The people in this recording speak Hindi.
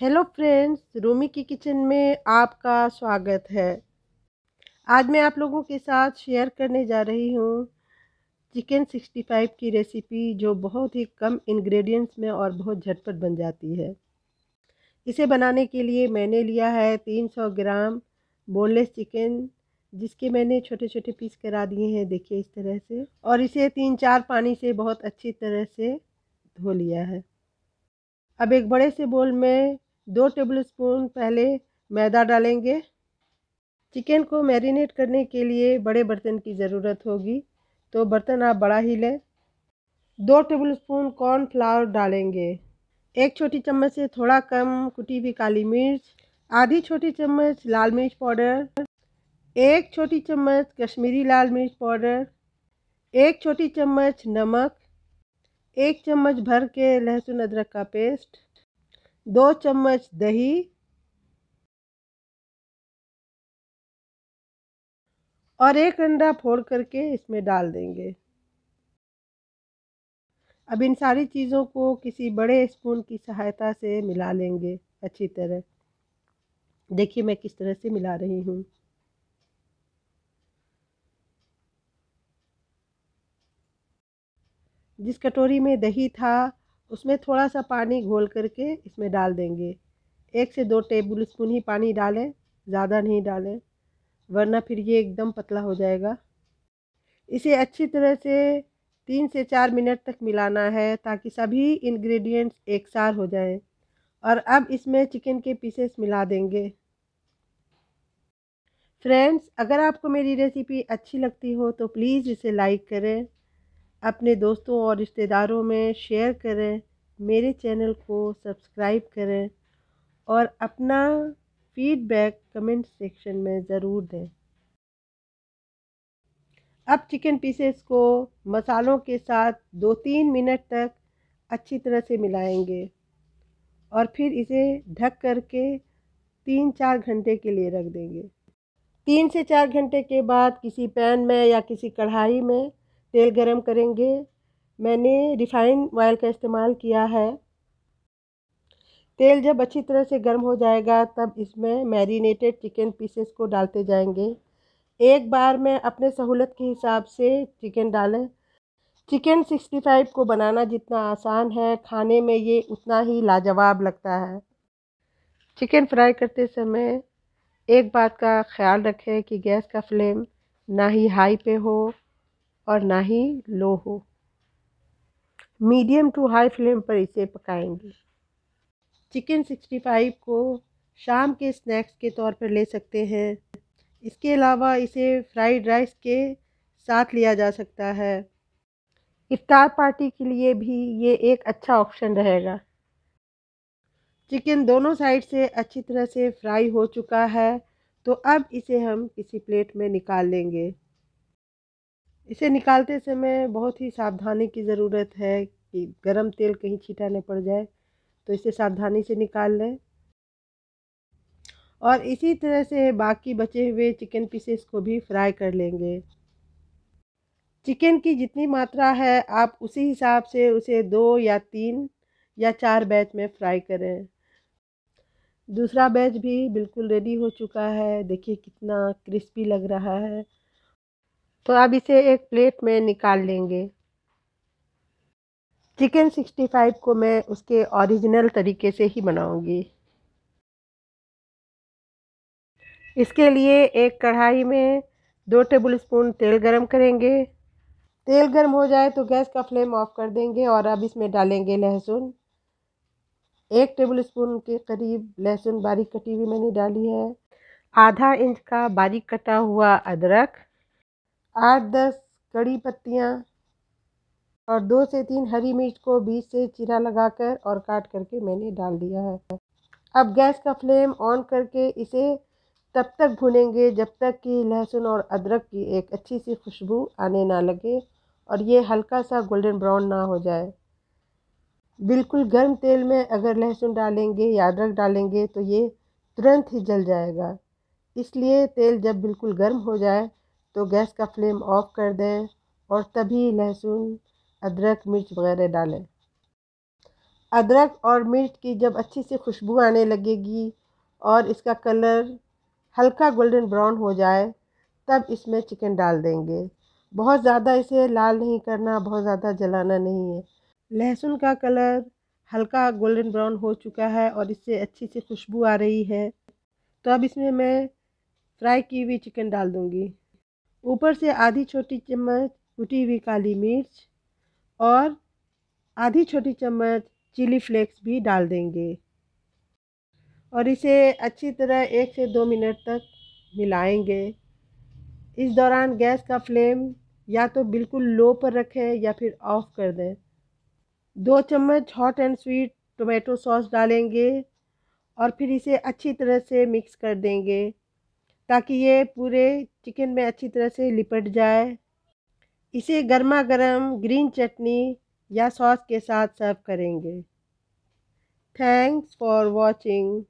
हेलो फ्रेंड्स रूमी की किचन में आपका स्वागत है आज मैं आप लोगों के साथ शेयर करने जा रही हूँ चिकन सिक्सटी फाइव की रेसिपी जो बहुत ही कम इंग्रेडिएंट्स में और बहुत झटपट बन जाती है इसे बनाने के लिए मैंने लिया है तीन सौ ग्राम बोनलेस चिकन जिसके मैंने छोटे छोटे पीस करा दिए हैं देखिए इस तरह से और इसे तीन चार पानी से बहुत अच्छी तरह से धो लिया है अब एक बड़े से बोल में दो टेबलस्पून पहले मैदा डालेंगे चिकन को मैरिनेट करने के लिए बड़े बर्तन की ज़रूरत होगी तो बर्तन आप बड़ा ही लें दो टेबलस्पून कॉर्नफ्लावर डालेंगे एक छोटी चम्मच से थोड़ा कम कुटी हुई काली मिर्च आधी छोटी चम्मच लाल मिर्च पाउडर एक छोटी चम्मच कश्मीरी लाल मिर्च पाउडर एक छोटी चम्मच नमक एक चम्मच भर के लहसुन अदरक का पेस्ट दो चम्मच दही और एक अंडा फोड़ करके इसमें डाल देंगे अब इन सारी चीज़ों को किसी बड़े स्पून की सहायता से मिला लेंगे अच्छी तरह देखिए मैं किस तरह से मिला रही हूँ जिस कटोरी में दही था उसमें थोड़ा सा पानी घोल करके इसमें डाल देंगे एक से दो टेबल स्पून ही पानी डालें ज़्यादा नहीं डालें वरना फिर ये एकदम पतला हो जाएगा इसे अच्छी तरह से तीन से चार मिनट तक मिलाना है ताकि सभी इंग्रेडिएंट्स एक साथ हो जाएं और अब इसमें चिकन के पीसेस मिला देंगे फ्रेंड्स अगर आपको मेरी रेसिपी अच्छी लगती हो तो प्लीज़ इसे लाइक करें अपने दोस्तों और रिश्तेदारों में शेयर करें मेरे चैनल को सब्सक्राइब करें और अपना फीडबैक कमेंट सेक्शन में ज़रूर दें अब चिकन पीसेस को मसालों के साथ दो तीन मिनट तक अच्छी तरह से मिलाएंगे और फिर इसे ढक करके तीन चार घंटे के लिए रख देंगे तीन से चार घंटे के बाद किसी पैन में या किसी कढ़ाई में तेल गरम करेंगे मैंने रिफाइंड ऑयल का इस्तेमाल किया है तेल जब अच्छी तरह से गर्म हो जाएगा तब इसमें मैरिनेटेड चिकन पीसेस को डालते जाएंगे एक बार मैं अपने सहूलत के हिसाब से चिकन डालें चिकन सिक्सटी फाइव को बनाना जितना आसान है खाने में ये उतना ही लाजवाब लगता है चिकन फ्राई करते समय एक बात का ख्याल रखें कि गैस का फ्लेम ना ही हाई पे हो और ना ही लो हो मीडियम टू हाई फ्लेम पर इसे पकाएंगे चिकन सिक्सटी फाइव को शाम के स्नैक्स के तौर पर ले सकते हैं इसके अलावा इसे फ्राइड राइस के साथ लिया जा सकता है इफ्तार पार्टी के लिए भी ये एक अच्छा ऑप्शन रहेगा चिकन दोनों साइड से अच्छी तरह से फ्राई हो चुका है तो अब इसे हम किसी प्लेट में निकाल लेंगे इसे निकालते समय बहुत ही सावधानी की ज़रूरत है कि गरम तेल कहीं छीटा नहीं पड़ जाए तो इसे सावधानी से निकाल लें और इसी तरह से बाकी बचे हुए चिकन पीसेस को भी फ्राई कर लेंगे चिकन की जितनी मात्रा है आप उसी हिसाब से उसे दो या तीन या चार बैच में फ्राई करें दूसरा बैच भी बिल्कुल रेडी हो चुका है देखिए कितना क्रिस्पी लग रहा है तो अब इसे एक प्लेट में निकाल लेंगे चिकन सिक्सटी फाइव को मैं उसके ओरिजिनल तरीके से ही बनाऊंगी इसके लिए एक कढ़ाई में दो टेबल स्पून तेल गरम करेंगे तेल गर्म हो जाए तो गैस का फ्लेम ऑफ कर देंगे और अब इसमें डालेंगे लहसुन एक टेबल स्पून के करीब लहसुन बारीक कटी हुई मैंने डाली है आधा इंच का बारीक कटा हुआ अदरक आठ दस कड़ी पत्तियाँ और दो से तीन हरी मिर्च को बीच से चिरा लगाकर और काट करके मैंने डाल दिया है अब गैस का फ्लेम ऑन करके इसे तब तक भुनेंगे जब तक कि लहसुन और अदरक की एक अच्छी सी खुशबू आने ना लगे और ये हल्का सा गोल्डन ब्राउन ना हो जाए बिल्कुल गर्म तेल में अगर लहसुन डालेंगे या अदरक डालेंगे तो ये तुरंत ही जल जाएगा इसलिए तेल जब बिल्कुल गर्म हो जाए तो गैस का फ्लेम ऑफ़ कर दें और तभी लहसुन अदरक मिर्च वगैरह डालें अदरक और मिर्च की जब अच्छी सी खुशबू आने लगेगी और इसका कलर हल्का गोल्डन ब्राउन हो जाए तब इसमें चिकन डाल देंगे बहुत ज़्यादा इसे लाल नहीं करना बहुत ज़्यादा जलाना नहीं है लहसुन का कलर हल्का गोल्डन ब्राउन हो चुका है और इससे अच्छी सी खुशबू आ रही है तो अब इसमें मैं फ्राई की हुई चिकन डाल दूँगी ऊपर से आधी छोटी चम्मच कुटी हुई काली मिर्च और आधी छोटी चम्मच चिली फ्लेक्स भी डाल देंगे और इसे अच्छी तरह एक से दो मिनट तक मिलाएंगे इस दौरान गैस का फ्लेम या तो बिल्कुल लो पर रखें या फिर ऑफ़ कर दें दो चम्मच hot and sweet tomato sauce डालेंगे और फिर इसे अच्छी तरह से मिक्स कर देंगे ताकि ये पूरे चिकन में अच्छी तरह से लिपट जाए इसे गर्मा गर्म ग्रीन चटनी या सॉस के साथ सर्व करेंगे थैंक्स फॉर वॉचिंग